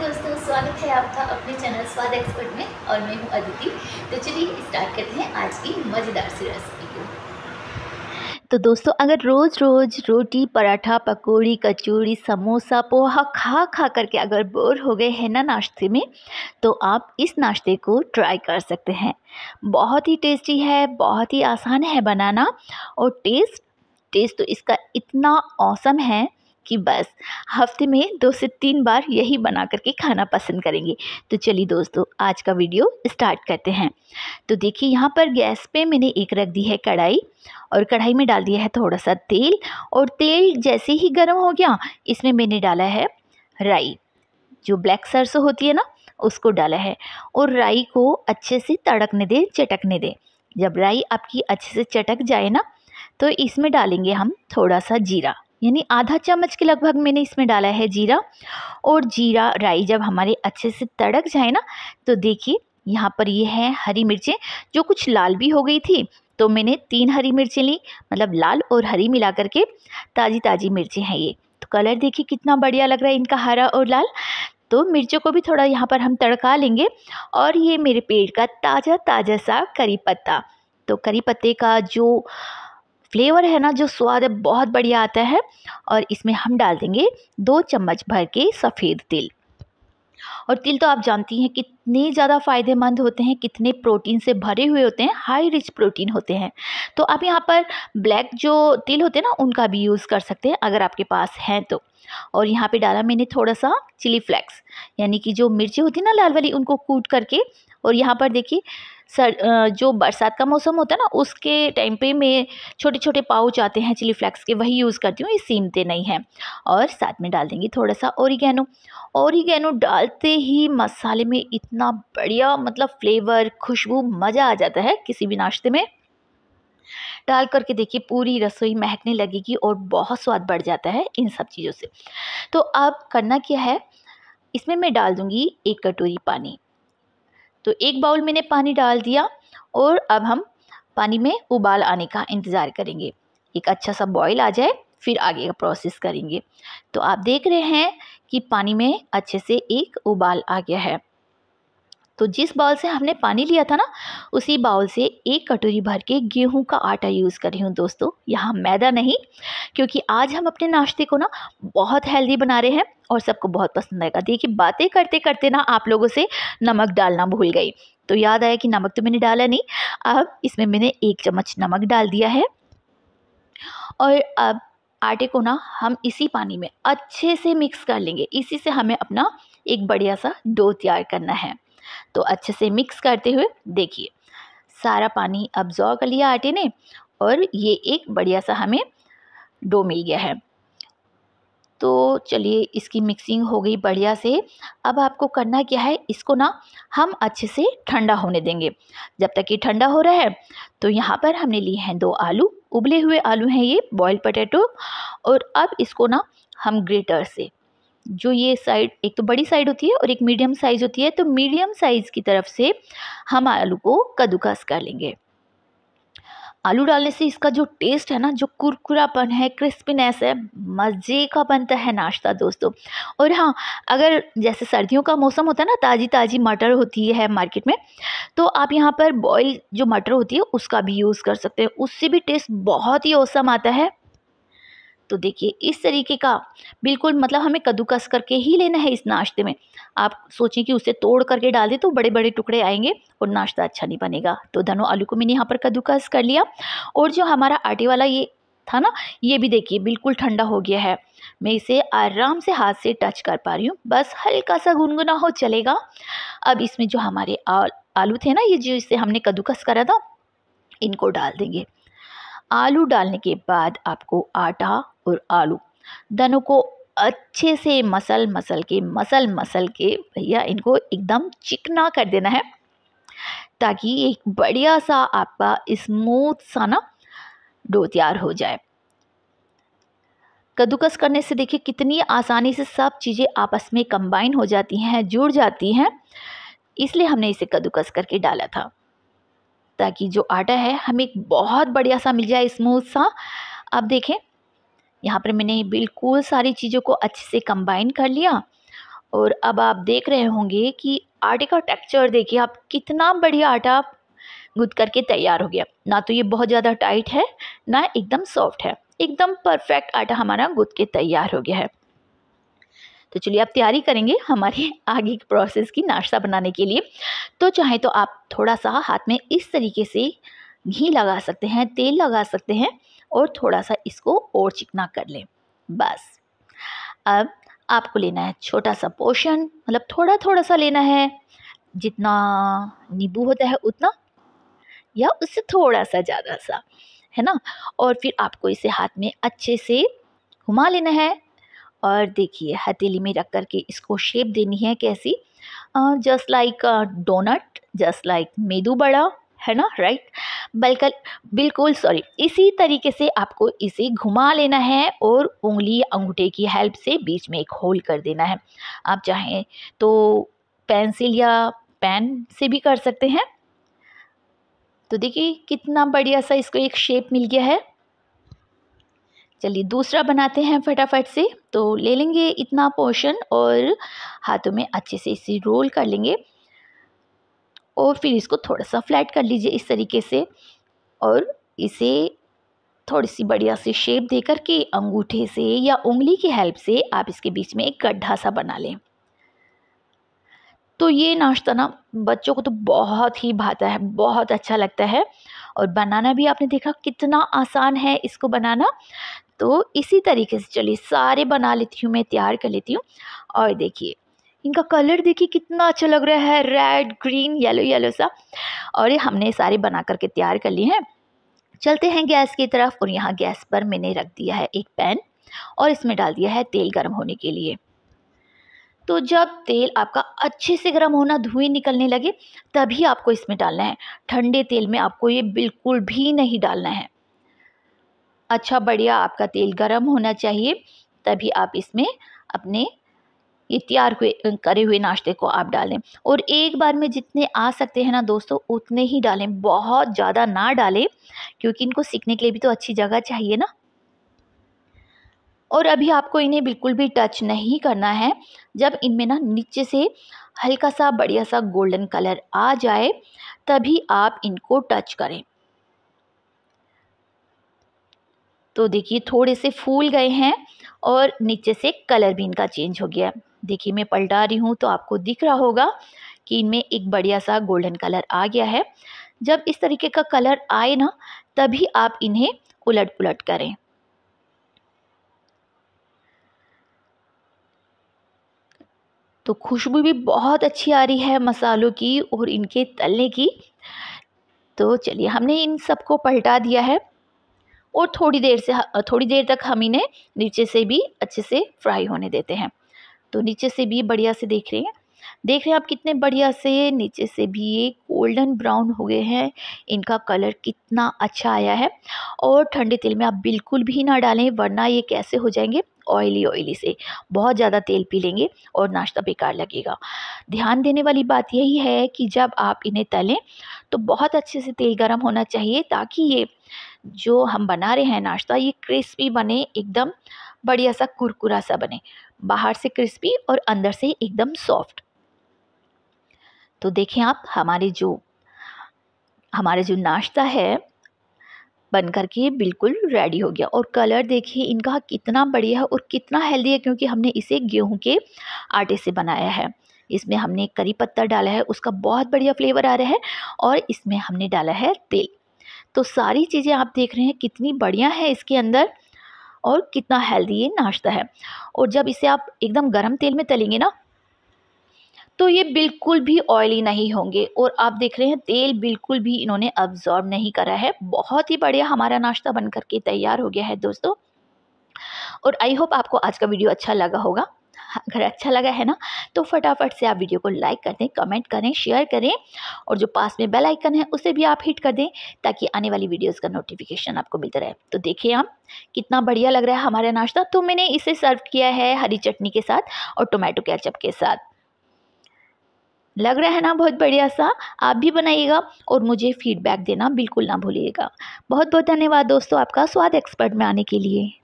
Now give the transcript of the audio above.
दोस्तों स्वागत है आपका अपने चैनल स्वाद एक्सपर्ट में और मैं हूं अदिति तो चलिए स्टार्ट करते हैं आज की मज़ेदार सी रेसिपी को तो दोस्तों अगर रोज़ रोज़ रोटी पराठा पकौड़ी कचौड़ी समोसा पोहा खा खा करके अगर बोर हो गए हैं ना नाश्ते में तो आप इस नाश्ते को ट्राई कर सकते हैं बहुत ही टेस्टी है बहुत ही आसान है बनाना और टेस्ट टेस्ट तो इसका इतना औसम है कि बस हफ्ते में दो से तीन बार यही बना करके खाना पसंद करेंगे तो चलिए दोस्तों आज का वीडियो स्टार्ट करते हैं तो देखिए यहाँ पर गैस पे मैंने एक रख दी है कढ़ाई और कढ़ाई में डाल दिया है थोड़ा सा तेल और तेल जैसे ही गर्म हो गया इसमें मैंने डाला है राई जो ब्लैक सरसों होती है ना उसको डाला है और राई को अच्छे से तड़कने दें चटकने दें जब राई आपकी अच्छे से चटक जाए ना तो इसमें डालेंगे हम थोड़ा सा जीरा यानी आधा चम्मच के लगभग मैंने इसमें डाला है जीरा और जीरा राई जब हमारे अच्छे से तड़क जाए ना तो देखिए यहाँ पर ये है हरी मिर्चें जो कुछ लाल भी हो गई थी तो मैंने तीन हरी मिर्चें ली मतलब लाल और हरी मिला करके ताज़ी ताज़ी मिर्चें हैं ये तो कलर देखिए कितना बढ़िया लग रहा है इनका हरा और लाल तो मिर्चों को भी थोड़ा यहाँ पर हम तड़का लेंगे और ये मेरे पेड़ का ताज़ा ताज़ा सा करी पत्ता तो करी पत्ते का जो फ्लेवर है ना जो स्वाद है बहुत बढ़िया आता है और इसमें हम डाल देंगे दो चम्मच भर के सफ़ेद तिल और तिल तो आप जानती हैं कितने ज़्यादा फ़ायदेमंद होते हैं कितने प्रोटीन से भरे हुए होते हैं हाई रिच प्रोटीन होते हैं तो आप यहाँ पर ब्लैक जो तिल होते हैं ना उनका भी यूज़ कर सकते हैं अगर आपके पास हैं तो और यहाँ पे डाला मैंने थोड़ा सा चिली फ्लैक्स यानी कि जो मिर्ची होती है ना लाल वाली उनको कूट करके और यहाँ पर देखिए सर जो बरसात का मौसम होता है ना उसके टाइम पे मैं छोटे छोटे पाउच आते हैं चिली फ्लैक्स के वही यूज़ करती हूँ ये सीमते नहीं हैं और साथ में डाल देंगी थोड़ा सा औरिगैनो औरिगैनो डालते ही मसाले में इतना बढ़िया मतलब फ्लेवर खुशबू मज़ा आ जाता है किसी भी नाश्ते में डाल करके देखिए पूरी रसोई महकने लगेगी और बहुत स्वाद बढ़ जाता है इन सब चीज़ों से तो अब करना क्या है इसमें मैं डाल दूँगी एक कटोरी पानी तो एक बाउल मैंने पानी डाल दिया और अब हम पानी में उबाल आने का इंतज़ार करेंगे एक अच्छा सा बॉयल आ जाए फिर आगे का प्रोसेस करेंगे तो आप देख रहे हैं कि पानी में अच्छे से एक उबाल आ गया है तो जिस बाउल से हमने पानी लिया था ना उसी बाउल से एक कटोरी भर के गेहूं का आटा यूज़ कर रही हूँ दोस्तों यहाँ मैदा नहीं क्योंकि आज हम अपने नाश्ते को ना बहुत हेल्दी बना रहे हैं और सबको बहुत पसंद आएगा देखिए बातें करते करते ना आप लोगों से नमक डालना भूल गई तो याद आया कि नमक तो मैंने डाला नहीं अब इसमें मैंने एक चम्मच नमक डाल दिया है और अब आटे को ना हम इसी पानी में अच्छे से मिक्स कर लेंगे इसी से हमें अपना एक बढ़िया सा डो तैयार करना है तो अच्छे से मिक्स करते हुए देखिए सारा पानी अब्जॉर्व कर लिया आटे ने और ये एक बढ़िया सा हमें डो मिल गया है तो चलिए इसकी मिक्सिंग हो गई बढ़िया से अब आपको करना क्या है इसको ना हम अच्छे से ठंडा होने देंगे जब तक ये ठंडा हो रहा है तो यहाँ पर हमने लिए हैं दो आलू उबले हुए आलू हैं ये बॉयल पटेटो और अब इसको ना हम ग्रेटर से जो ये साइड एक तो बड़ी साइड होती है और एक मीडियम साइज़ होती है तो मीडियम साइज़ की तरफ से हम आलू को कद्दूकस कर लेंगे आलू डालने से इसका जो टेस्ट है ना जो कुरकुरापन है क्रिस्पीनेस है मज़े का बनता है नाश्ता दोस्तों और हाँ अगर जैसे सर्दियों का मौसम होता है ना ताज़ी ताज़ी मटर होती है मार्केट में तो आप यहाँ पर बॉयल जो मटर होती है उसका भी यूज़ कर सकते हैं उससे भी टेस्ट बहुत ही औसम आता है तो देखिए इस तरीके का बिल्कुल मतलब हमें कद्दूकस करके ही लेना है इस नाश्ते में आप सोचें कि उसे तोड़ करके डाल दें तो बड़े बड़े टुकड़े आएंगे और नाश्ता अच्छा नहीं बनेगा तो धनो आलू को मैंने यहाँ पर कद्दूकस कर लिया और जो हमारा आटे वाला ये था ना ये भी देखिए बिल्कुल ठंडा हो गया है मैं इसे आराम से हाथ से टच कर पा रही हूँ बस हल्का सा गुनगुना हो चलेगा अब इसमें जो हमारे आलू थे ना ये जो इसे हमने कद्दूकस करा था इनको डाल देंगे आलू डालने के बाद आपको आटा और आलू दोनों को अच्छे से मसल मसल के मसल मसल के भैया इनको एकदम चिकना कर देना है ताकि एक बढ़िया सा आपका स्मूथ सा ना डो तैयार हो जाए कद्दूकस करने से देखिए कितनी आसानी से सब चीज़ें आपस में कंबाइन हो जाती हैं जुड़ जाती हैं इसलिए हमने इसे कद्दूकस करके डाला था ताकि जो आटा है हमें एक बहुत बढ़िया सा मिल जाए स्मूथ सा आप देखें यहाँ पर मैंने बिल्कुल सारी चीज़ों को अच्छे से कंबाइन कर लिया और अब आप देख रहे होंगे कि आटे का टेक्स्चर देखिए आप कितना बढ़िया आटा गुद करके तैयार हो गया ना तो ये बहुत ज़्यादा टाइट है ना एकदम सॉफ्ट है एकदम परफेक्ट आटा हमारा गुद के तैयार हो गया है तो चलिए आप तैयारी करेंगे हमारे आगे के प्रोसेस की नाश्ता बनाने के लिए तो चाहे तो आप थोड़ा सा हाथ में इस तरीके से घी लगा सकते हैं तेल लगा सकते हैं और थोड़ा सा इसको और चिकना कर लें बस अब आपको लेना है छोटा सा पोशन मतलब थोड़ा थोड़ा सा लेना है जितना नींबू होता है उतना या उससे थोड़ा सा ज़्यादा सा है ना और फिर आपको इसे हाथ में अच्छे से घुमा लेना है और देखिए हथेली में रख करके इसको शेप देनी है कैसी just like donut just like medu vada है ना राइट बिल्कुल बिल्कुल सॉरी इसी तरीके से आपको इसे घुमा लेना है और उंगली अंगूठे की हेल्प से बीच में एक होल कर देना है आप चाहें तो पेंसिल या पेन से भी कर सकते हैं तो देखिए कितना बढ़िया सा इसको एक शेप मिल गया है चलिए दूसरा बनाते हैं फटाफट से तो ले लेंगे इतना पोर्शन और हाथों में अच्छे से इसे रोल कर लेंगे और फिर इसको थोड़ा सा फ्लैट कर लीजिए इस तरीके से और इसे थोड़ी सी बढ़िया सी शेप दे कर के अंगूठे से या उंगली की हेल्प से आप इसके बीच में एक गड्ढा सा बना लें तो ये नाश्ता ना बच्चों को तो बहुत ही भाता है बहुत अच्छा लगता है और बनाना भी आपने देखा कितना आसान है इसको बनाना तो इसी तरीके से चलिए सारे बना लेती हूँ मैं तैयार कर लेती हूँ और देखिए इनका कलर देखिए कितना अच्छा लग रहा है रेड ग्रीन येलो येलो सा और ये हमने सारे बना करके तैयार कर लिए हैं चलते हैं गैस की तरफ और यहाँ गैस पर मैंने रख दिया है एक पैन और इसमें डाल दिया है तेल गर्म होने के लिए तो जब तेल आपका अच्छे से गर्म होना धुएं निकलने लगे तभी आपको इसमें डालना है ठंडे तेल में आपको ये बिल्कुल भी नहीं डालना है अच्छा बढ़िया आपका तेल गर्म होना चाहिए तभी आप इसमें अपने ये तैयार हुए करे हुए नाश्ते को आप डालें और एक बार में जितने आ सकते हैं ना दोस्तों उतने ही डालें बहुत ज़्यादा ना डालें क्योंकि इनको सीखने के लिए भी तो अच्छी जगह चाहिए ना और अभी आपको इन्हें बिल्कुल भी टच नहीं करना है जब इनमें ना नीचे से हल्का सा बढ़िया सा गोल्डन कलर आ जाए तभी आप इनको टच करें तो देखिए थोड़े से फूल गए हैं और नीचे से कलर भी इनका चेंज हो गया है देखिए मैं पलटा रही हूँ तो आपको दिख रहा होगा कि इनमें एक बढ़िया सा गोल्डन कलर आ गया है जब इस तरीके का कलर आए ना तभी आप इन्हें उलट पुलट करें तो खुशबू भी बहुत अच्छी आ रही है मसालों की और इनके तलने की तो चलिए हमने इन सबको पलटा दिया है और थोड़ी देर से थोड़ी देर तक हम इन्हें नीचे से भी अच्छे से फ्राई होने देते हैं तो नीचे से भी बढ़िया से देख रहे हैं देख रहे हैं आप कितने बढ़िया से नीचे से भी ये गोल्डन ब्राउन हो गए हैं इनका कलर कितना अच्छा आया है और ठंडे तेल में आप बिल्कुल भी ना डालें वरना ये कैसे हो जाएंगे ऑयली ऑयली से बहुत ज़्यादा तेल पी लेंगे और नाश्ता बेकार लगेगा ध्यान देने वाली बात यही है कि जब आप इन्हें तलें तो बहुत अच्छे से तेल गर्म होना चाहिए ताकि ये जो हम बना रहे हैं नाश्ता ये क्रिस्पी बने एकदम बढ़िया सा कुरकुरा सा बने बाहर से क्रिस्पी और अंदर से एकदम सॉफ्ट तो देखें आप हमारे जो हमारे जो नाश्ता है बन करके ये बिल्कुल रेडी हो गया और कलर देखिए इनका कितना बढ़िया है और कितना हेल्दी है क्योंकि हमने इसे गेहूं के आटे से बनाया है इसमें हमने करी पत्ता डाला है उसका बहुत बढ़िया फ्लेवर आ रहा है और इसमें हमने डाला है तेल तो सारी चीज़ें आप देख रहे हैं कितनी बढ़िया है इसके अंदर और कितना हेल्दी ये नाश्ता है और जब इसे आप एकदम गर्म तेल में तलेंगे ना तो ये बिल्कुल भी ऑयली नहीं होंगे और आप देख रहे हैं तेल बिल्कुल भी इन्होंने अब्जॉर्ब नहीं करा है बहुत ही बढ़िया हमारा नाश्ता बन करके तैयार हो गया है दोस्तों और आई होप आपको आज का वीडियो अच्छा लगा होगा अगर अच्छा लगा है ना तो फटाफट से आप वीडियो को लाइक कर दें कमेंट करें शेयर करें और जो पास में बेल आइकन है उसे भी आप हिट कर दें ताकि आने वाली वीडियोज़ का नोटिफिकेशन आपको मिलता रहे तो देखिए आप कितना बढ़िया लग रहा है हमारा नाश्ता तो मैंने इसे सर्व किया है हरी चटनी के साथ और टोमेटो कैचअप के साथ लग रहा है ना बहुत बढ़िया सा आप भी बनाइएगा और मुझे फीडबैक देना बिल्कुल ना भूलिएगा बहुत बहुत धन्यवाद दोस्तों आपका स्वाद एक्सपर्ट में आने के लिए